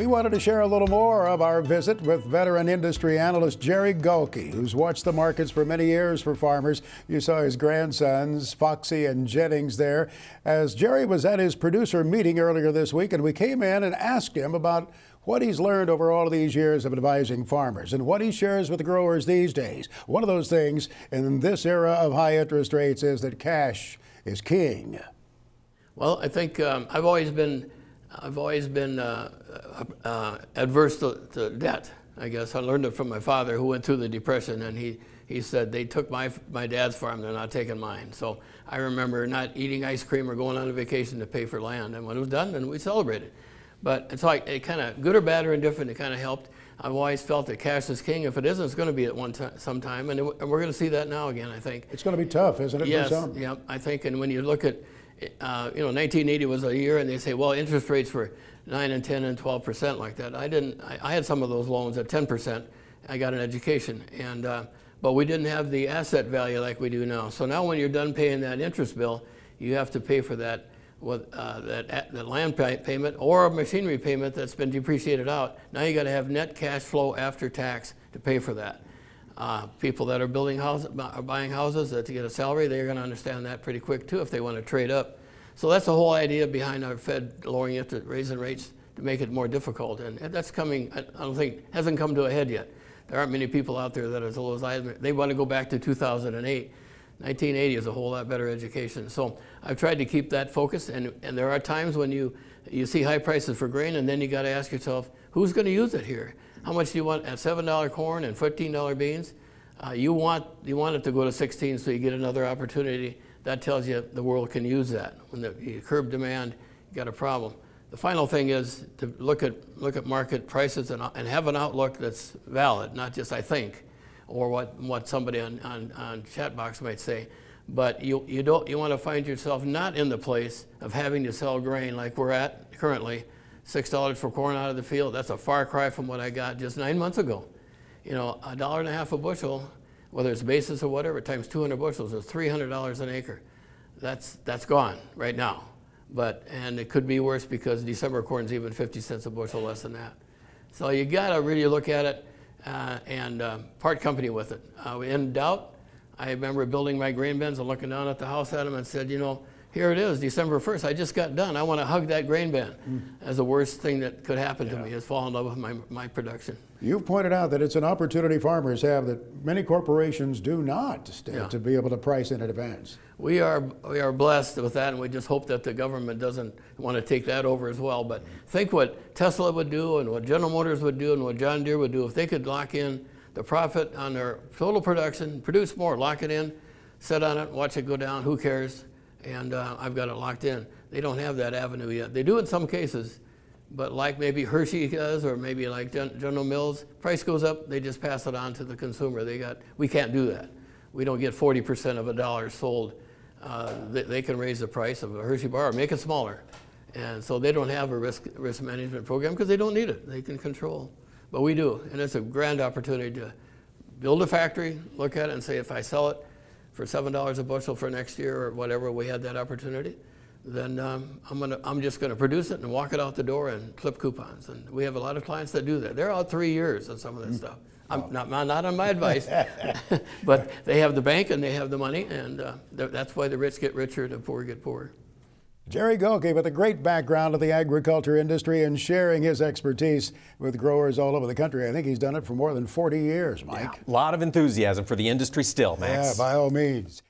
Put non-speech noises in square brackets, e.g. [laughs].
we wanted to share a little more of our visit with veteran industry analyst Jerry Golke, who's watched the markets for many years for farmers. You saw his grandsons, Foxy and Jennings, there. As Jerry was at his producer meeting earlier this week, and we came in and asked him about what he's learned over all of these years of advising farmers and what he shares with the growers these days. One of those things in this era of high interest rates is that cash is king. Well, I think um, I've always been I've always been uh, uh, adverse to, to, debt. I guess I learned it from my father, who went through the depression, and he he said they took my my dad's farm, they're not taking mine. So I remember not eating ice cream or going on a vacation to pay for land, and when it was done, then we celebrated. But it's like it kind of good or bad or indifferent, it kind of helped. I've always felt that cash is king. If it isn't, it's going to be at one time sometime, and, it, and we're going to see that now again. I think it's going to be tough, isn't it? Yes, yeah, I think. And when you look at uh, you know, 1980 was a year, and they say, well, interest rates were 9 and 10 and 12 percent like that. I didn't. I, I, had some of those loans at 10 percent. I got an education, and uh, but we didn't have the asset value like we do now. So now, when you're done paying that interest bill, you have to pay for that with uh, that, uh, that land payment or a machinery payment that's been depreciated out. Now you got to have net cash flow after tax to pay for that. Uh, people that are building houses, are buying houses that uh, to get a salary, they're going to understand that pretty quick too if they want to trade up. So that's the whole idea behind our Fed lowering interest, raising rates to make it more difficult. And that's coming, I don't think, hasn't come to a head yet. There aren't many people out there that are as low as I am. They want to go back to 2008. 1980 is a whole lot better education. So I've tried to keep that focus. And, and there are times when you, you see high prices for grain, and then you got to ask yourself, who's going to use it here? How much do you want at $7 corn and $15 beans? Uh, you, want, you want it to go to 16 so you get another opportunity that tells you the world can use that. When the, you curb demand, you got a problem. The final thing is to look at, look at market prices and, and have an outlook that's valid, not just I think, or what, what somebody on, on, on box might say. But you, you, don't, you want to find yourself not in the place of having to sell grain like we're at currently, $6 for corn out of the field. That's a far cry from what I got just nine months ago. You know, a dollar and a half a bushel whether it's basis or whatever, times 200 bushels or $300 an acre. That's, that's gone right now. But, and it could be worse because December corn is even 50 cents a bushel less than that. So you gotta really look at it uh, and uh, part company with it. Uh, in doubt, I remember building my grain bins and looking down at the house at them and said, you know, here it is, December 1st. I just got done. I want to hug that grain bin mm. as the worst thing that could happen yeah. to me is fall in love with my, my production. You've pointed out that it's an opportunity farmers have that many corporations do not to, yeah. to be able to price in advance. We are, we are blessed with that, and we just hope that the government doesn't want to take that over as well. But think what Tesla would do, and what General Motors would do, and what John Deere would do if they could lock in the profit on their total production, produce more, lock it in, sit on it, watch it go down, who cares? and uh, I've got it locked in. They don't have that avenue yet. They do in some cases, but like maybe Hershey does or maybe like General Mills, price goes up, they just pass it on to the consumer. They got, we can't do that. We don't get 40% of a dollar sold. Uh, they, they, can raise the price of a Hershey bar, or make it smaller. And so they don't have a risk, risk management program because they don't need it. They can control. But we do, and it's a grand opportunity to build a factory, look at it and say, if I sell it, for $7 a bushel for next year or whatever we had that opportunity, then um, I'm, gonna, I'm just going to produce it and walk it out the door and clip coupons. And we have a lot of clients that do that. They're out three years on some of this mm stuff. I'm not, not on my advice, [laughs] [laughs] but they have the bank and they have the money, and uh, that's why the rich get richer and the poor get poorer. Jerry Golke, with a great background of the agriculture industry and sharing his expertise with growers all over the country. I think he's done it for more than 40 years, Mike. A lot of enthusiasm for the industry still, Max. Yeah, by all means.